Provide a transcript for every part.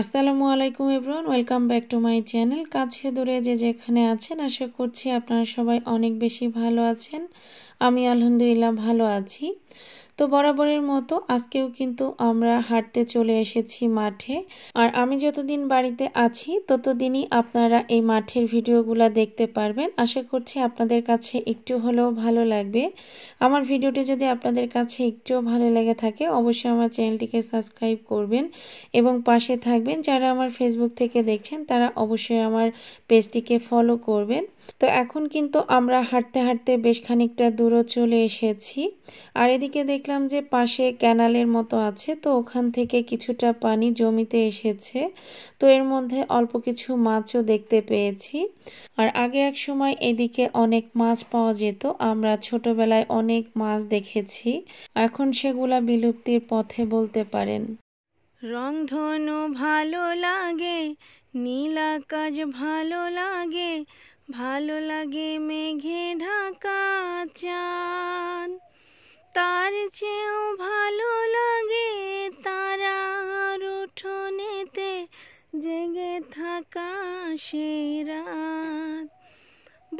আসসালামু আলাইকুম everyone welcome back to my channel কাছে দূরে যে যেখানে আছেন আশা করছি আপনারা সবাই অনেক বেশি ভালো আছেন আমি আলহামদুলিল্লাহ ভালো আছি তো বরাবরের মতো আজকেও কিন্তু আমরা হাঁটতে চলে এসেছি মাঠে আর আমি যতদিন বাড়িতে আছি ততদিনই আপনারা এই মাঠের ভিডিওগুলো দেখতে পারবেন আশা করছি আপনাদের কাছে একটু হলেও ভালো লাগবে আমার ভিডিওটি যদি আপনাদের কাছে একটুও ভালো লেগে থাকে অবশ্যই আমার চ্যানেলটিকে সাবস্ক্রাইব করবেন এবং পাশে থাকবেন যারা আমার ফেসবুক থেকে দেখছেন তারা অবশ্যই আমার পেজটিকে ফলো করবেন তো এখন কিন্তু আমরা হাঁটতে হাঁটতে বেশ খানিকটা দূরও চলে এসেছি আর এদিকে দেখ দেখলাম যে পাশে ক্যানালের মতো আছে তো ওখান থেকে কিছুটা পানি জমিতে এসেছে তো এর মধ্যে অল্প কিছু মাছও দেখতে পেয়েছি আর আগে এক সময় এদিকে অনেক মাছ পাওয়া যেত আমরা ছোটবেলায় অনেক মাছ দেখেছি এখন সেগুলা বিলুপ্তির পথে বলতে পারেন রংধনু ভালো লাগে নীল আকাশ ভালো লাগে ভালো লাগে মেঘে ঢাকা চাঁদ চেয়েও ভালো লাগে তারা উঠোনেতে জেগে থাকা সেই রাত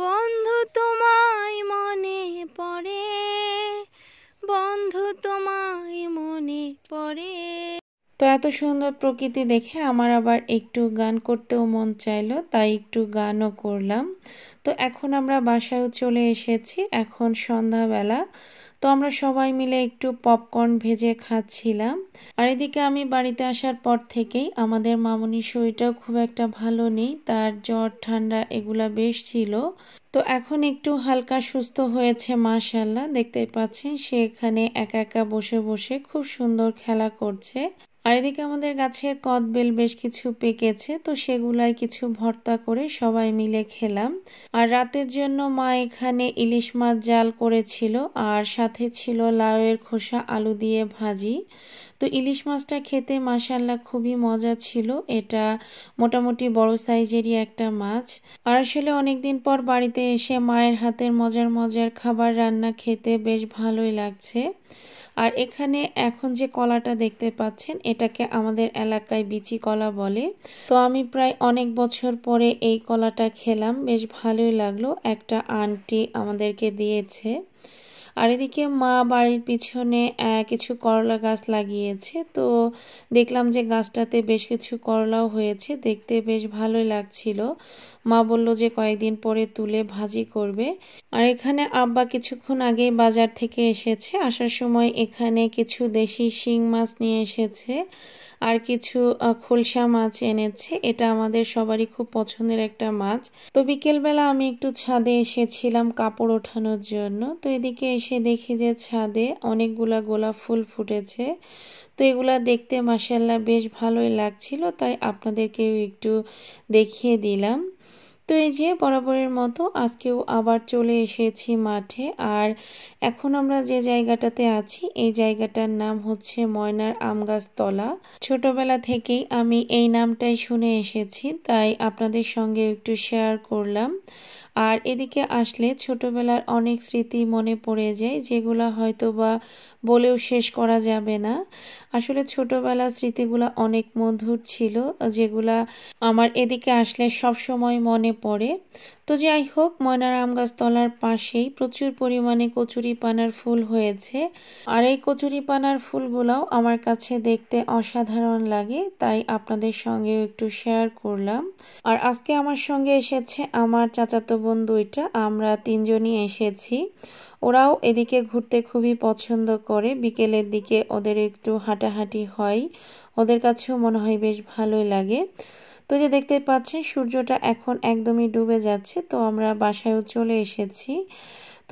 বন্ধু তোমায় মনে পড়ে বন্ধু তোমায় তো এত সুন্দর প্রকৃতি দেখে আমার আবার একটু গান করতেও মন চাইলো তাই একটু গানও করলাম তো এখন আমরা বাসায়ও চলে এসেছি এখন সন্ধ্যাবেলা তো আমরা সবাই মিলে একটু পপকর্ন ভেজে খাচ্ছিলাম আর এদিকে আমি বাড়িতে আসার পর থেকেই আমাদের মামনির শরীরটাও খুব একটা ভালো নেই তার জ্বর ঠান্ডা এগুলা বেশ ছিল তো এখন একটু হালকা সুস্থ হয়েছে মাশাল্লাহ দেখতে পাচ্ছেন সে এখানে একা একা বসে বসে খুব সুন্দর খেলা করছে আর এদিকে আমাদের গাছের কদবেল বেশ কিছু পেকেছে তো সেগুলাই কিছু ভর্তা করে সবাই মিলে খেলাম আর রাতের জন্য মা এখানে ইলিশ মাছ জাল করেছিল আর সাথে ছিল লাউয়ের খোসা আলু দিয়ে ভাজি তো ইলিশ মাছটা খেতে মাসাল্লা খুবই মজা ছিল এটা মোটামুটি বড় সাইজেরই একটা মাছ আর আসলে অনেকদিন পর বাড়িতে এসে মায়ের হাতের মজার মজার খাবার রান্না খেতে বেশ ভালোই লাগছে আর এখানে এখন যে কলাটা দেখতে পাচ্ছেন এটাকে আমাদের এলাকায় বিচি কলা বলে তো আমি প্রায় অনেক বছর পরে এই কলাটা খেলাম বেশ ভালোই লাগলো একটা আন্টি আমাদেরকে দিয়েছে আর এদিকে মা বাড়ির পিছনে কিছু করলা গাছ লাগিয়েছে তো দেখলাম যে গাছটাতে বেশ কিছু করলাও হয়েছে দেখতে বেশ ভালোই লাগছিল মা বলল যে কয়েকদিন পরে তুলে ভাজি করবে আর এখানে আব্বা কিছুক্ষণ আগে বাজার থেকে এসেছে আসার সময় এখানে কিছু দেশি শিং মাছ নিয়ে এসেছে আর কিছু খোলসা মাছ এনেছে এটা আমাদের সবারই খুব পছন্দের একটা মাছ তো বিকেলবেলা আমি একটু ছাদে এসেছিলাম কাপড় ওঠানোর জন্য তো এদিকে এসে দেখি যে ছাদে অনেকগুলা গোলাপ ফুল ফুটেছে তো এগুলা দেখতে মাসাল্লাহ বেশ ভালোই লাগছিল তাই আপনাদেরকেও একটু দেখিয়ে দিলাম তো এই যে বরাবরের মতো আজকেও আবার চলে এসেছি মাঠে আর এখন আমরা যে জায়গাটাতে আছি এই জায়গাটার নাম হচ্ছে ময়নার আমগাছতলা ছোটবেলা থেকেই আমি এই নামটাই শুনে এসেছি তাই আপনাদের সঙ্গে একটু শেয়ার করলাম আর এদিকে আসলে ছোটবেলার অনেক স্মৃতি মনে পড়ে যায় যেগুলো হয়তো বা বলেও শেষ করা যাবে না আসলে ছোটবেলার স্মৃতিগুলো অনেক মধুর ছিল যেগুলা আমার এদিকে আসলে সব সময় মনে পড়ে তো যাই হোক ময়নার আম গাছতলার পাশেই প্রচুর পরিমাণে কচুরি পানার ফুল হয়েছে আর এই কচুরি পানার ফুলগুলাও আমার কাছে দেখতে অসাধারণ লাগে তাই আপনাদের সঙ্গেও একটু শেয়ার করলাম আর আজকে আমার সঙ্গে এসেছে আমার চাচাতো বোন দুইটা আমরা তিনজনই এসেছি ওরাও এদিকে ঘুরতে খুবই পছন্দ করে বিকেলের দিকে ওদের একটু হাঁটাহাঁটি হয় ওদের কাছেও মনে হয় বেশ ভালোই লাগে তো যে দেখতে পাচ্ছেন সূর্যটা এখন একদমই ডুবে যাচ্ছে তো আমরা বাসায়ও চলে এসেছি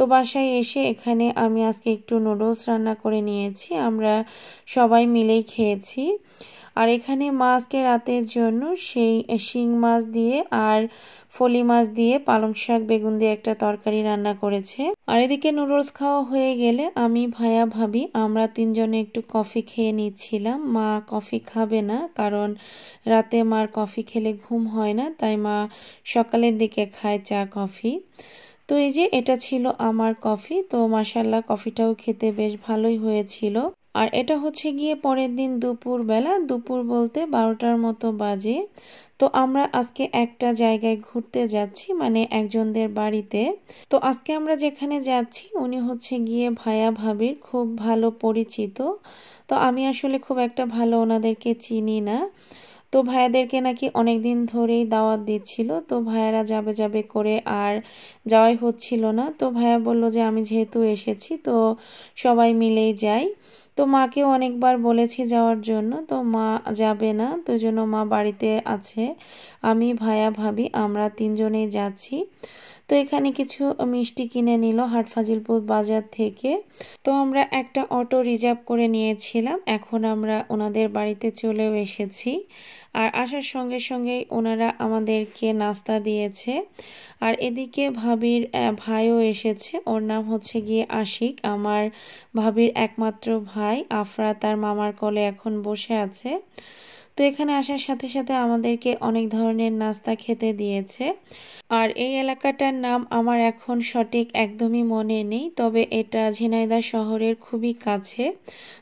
তো বাসায় এসে এখানে আমি আজকে একটু নুডলস রান্না করে নিয়েছি আমরা সবাই মিলেই খেয়েছি আর এখানে মাছকে রাতের জন্য সেই শিং মাছ দিয়ে আর ফলি মাছ দিয়ে পালং শাক বেগুন দিয়ে একটা তরকারি রান্না করেছে আর এদিকে নুডলস খাওয়া হয়ে গেলে আমি ভায়া ভাবি আমরা তিনজনে একটু কফি খেয়ে নিচ্ছিলাম মা কফি খাবে না কারণ রাতে মার কফি খেলে ঘুম হয় না তাই মা সকালের দিকে খায় চা কফি তো এই যে এটা ছিল আমার কফি তো মাসাল্লাহ কফিটাও খেতে বেশ ভালোই হয়েছিল আর এটা হচ্ছে গিয়ে পরের দিন দুপুর বেলা দুপুর বলতে বারোটার মতো বাজে তো আমরা আজকে একটা জায়গায় ঘুরতে যাচ্ছি মানে একজনদের বাড়িতে তো আজকে আমরা যেখানে যাচ্ছি উনি হচ্ছে গিয়ে ভায়া ভাবির খুব ভালো পরিচিত তো আমি আসলে খুব একটা ভালো ওনাদেরকে চিনি না তো ভাইয়াদেরকে নাকি অনেক দিন ধরেই দাওয়াত দিচ্ছিল তো ভাইয়ারা যাবে যাবে করে আর যাওয়াই হচ্ছিল না তো ভাইয়া বলল যে আমি যেহেতু এসেছি তো সবাই মিলেই যাই তো মাকে অনেকবার বলেছি যাওয়ার জন্য তো মা যাবে না তো জন্য মা বাড়িতে আছে আমি ভায়া ভাবি আমরা তিনজনেই যাচ্ছি তো এখানে কিছু মিষ্টি কিনে নিল হাটফাজিলপুর বাজার থেকে তো আমরা একটা অটো রিজার্ভ করে নিয়েছিলাম এখন আমরা ওনাদের বাড়িতে চলেও এসেছি আর আসার সঙ্গে সঙ্গেই ওনারা আমাদেরকে নাস্তা দিয়েছে আর এদিকে ভাবির ভাইও এসেছে ওর নাম হচ্ছে গিয়ে আশিক আমার ভাবির একমাত্র ভাই আফরা তার মামার কলে এখন বসে আছে তো এখানে আসার সাথে সাথে আমাদেরকে অনেক ধরনের নাস্তা খেতে দিয়েছে আর এই এলাকাটার নাম আমার এখন সঠিক একদমই মনে নেই তবে এটা ঝিনাইদা শহরের খুবই কাছে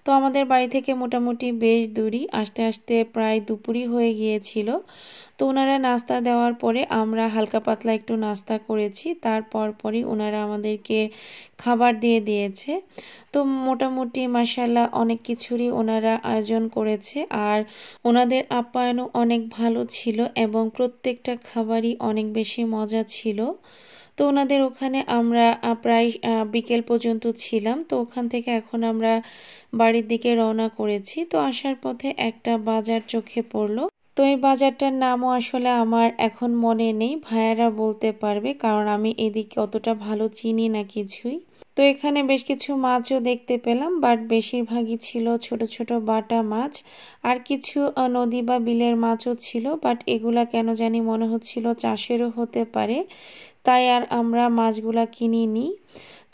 তো আমাদের বাড়ি থেকে মোটামুটি বেশ দূরই আসতে আসতে প্রায় দুপুরই হয়ে গিয়েছিল তো ওনারা নাস্তা দেওয়ার পরে আমরা হালকা পাতলা একটু নাস্তা করেছি তারপর পরই ওনারা আমাদেরকে খাবার দিয়ে দিয়েছে তো মোটামুটি মাসাল্লাহ অনেক কিছুরই ওনারা আয়োজন করেছে আর ওনাদের আপ্যায়নও অনেক ভালো ছিল এবং প্রত্যেকটা খাবারই অনেক বেশি মজা ছিল তো ওনাদের ওখানে আমরা প্রায় বিকেল পর্যন্ত ছিলাম তো ওখান থেকে এখন আমরা বাড়ির দিকে রওনা করেছি তো আসার পথে একটা বাজার চোখে পড়লো তো এই বাজারটার নামও আসলে আমার এখন মনে নেই ভাইয়ারা বলতে পারবে কারণ আমি এদিকে অতটা ভালো চিনি না কিছুই তো এখানে বেশ কিছু মাছও দেখতে পেলাম বাট বেশিরভাগই ছিল ছোট ছোট বাটা মাছ আর কিছু নদী বা বিলের মাছও ছিল বাট এগুলা কেন জানি মনে হচ্ছিল চাষেরও হতে পারে তাই আর আমরা মাছগুলা কিনিনি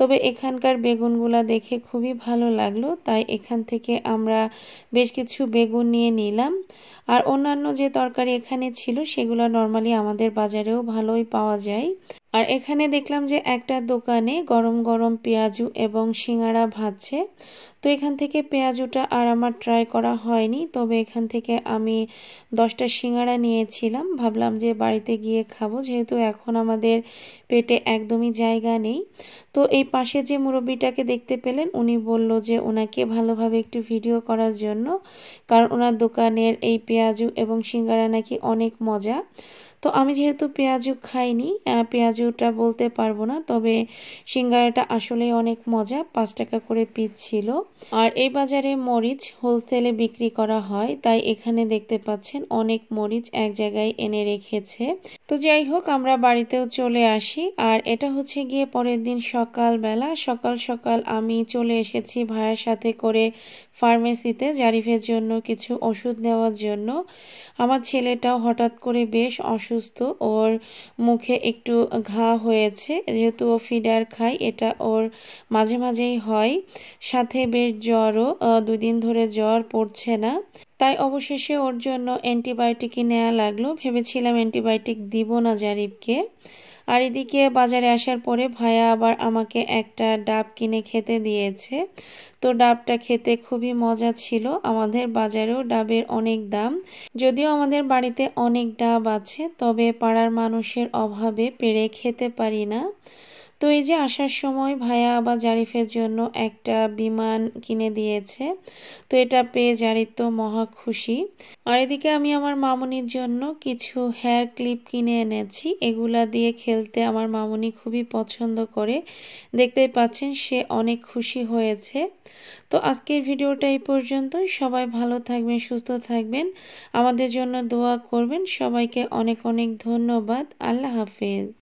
তবে এখানকার বেগুনগুলা দেখে খুবই ভালো লাগলো তাই এখান থেকে আমরা বেশ কিছু বেগুন নিয়ে নিলাম আর অন্যান্য যে তরকারি এখানে ছিল সেগুলো নর্মালি আমাদের বাজারেও ভালোই পাওয়া যায় আর এখানে দেখলাম যে একটা দোকানে গরম গরম পেঁয়াজু এবং সিঙাড়া ভাজছে তো এখান থেকে পেঁয়াজুটা আর আমার ট্রাই করা হয়নি তবে এখান থেকে আমি দশটা সিঙাড়া নিয়েছিলাম ভাবলাম যে বাড়িতে গিয়ে খাবো যেহেতু এখন আমাদের পেটে একদমই জায়গা নেই তো এই পাশে যে মুরব্বীটাকে দেখতে পেলেন উনি বলল যে ওনাকে ভালোভাবে একটু ভিডিও করার জন্য কারণ ওনার দোকানের এই পেঁয়াজু এবং সিঙ্গারা নাকি অনেক মজা তো আমি যেহেতু পেঁয়াজু খাইনি পেঁয়াজুটা বলতে পারবো না তবে সিঙ্গারাটা আসলেই অনেক মজা পাঁচ টাকা করে পিস ছিল আর এই বাজারে মরিচ হোলসেলে বিক্রি করা হয় তাই এখানে দেখতে পাচ্ছেন অনেক মরিচ এক জায়গায় এনে রেখেছে তো যাই হোক আমরা বাড়িতেও চলে আসি আর এটা হচ্ছে গিয়ে পরের দিন সকালবেলা সকাল সকাল আমি চলে এসেছি ভাইয়ের সাথে করে ফার্মেসিতে জারিফের জন্য কিছু ওষুধ নেওয়ার জন্য আমার ছেলেটাও হঠাৎ করে বেশ অসুস্থ ওর মুখে একটু ঘা হয়েছে যেহেতু ও ফিডার খায় এটা ওর মাঝে মাঝেই হয় সাথে বেশ জ্বরও দুদিন ধরে জ্বর পড়ছে না তাই অবশেষে ওর জন্য অ্যান্টিবায়োটিকই নেওয়া লাগলো ভেবেছিলাম অ্যান্টিবায়োটিক দিব না জারিফকে আর এদিকে বাজারে আসার পরে ভায়া আবার আমাকে একটা ডাব কিনে খেতে দিয়েছে তো ডাবটা খেতে খুবই মজা ছিল আমাদের বাজারেও ডাবের অনেক দাম যদিও আমাদের বাড়িতে অনেক ডাব আছে তবে পাড়ার মানুষের অভাবে পেরে খেতে পারি না তো এই যে আসার সময় ভায়া আবার জারিফের জন্য একটা বিমান কিনে দিয়েছে তো এটা পেয়ে জারিফ তো মহা খুশি আর এদিকে আমি আমার মামনির জন্য কিছু হেয়ার ক্লিপ কিনে এনেছি এগুলা দিয়ে খেলতে আমার মামনি খুবই পছন্দ করে দেখতেই পাচ্ছেন সে অনেক খুশি হয়েছে তো আজকের ভিডিওটা এই পর্যন্তই সবাই ভালো থাকবেন সুস্থ থাকবেন আমাদের জন্য দোয়া করবেন সবাইকে অনেক অনেক ধন্যবাদ আল্লাহ হাফেজ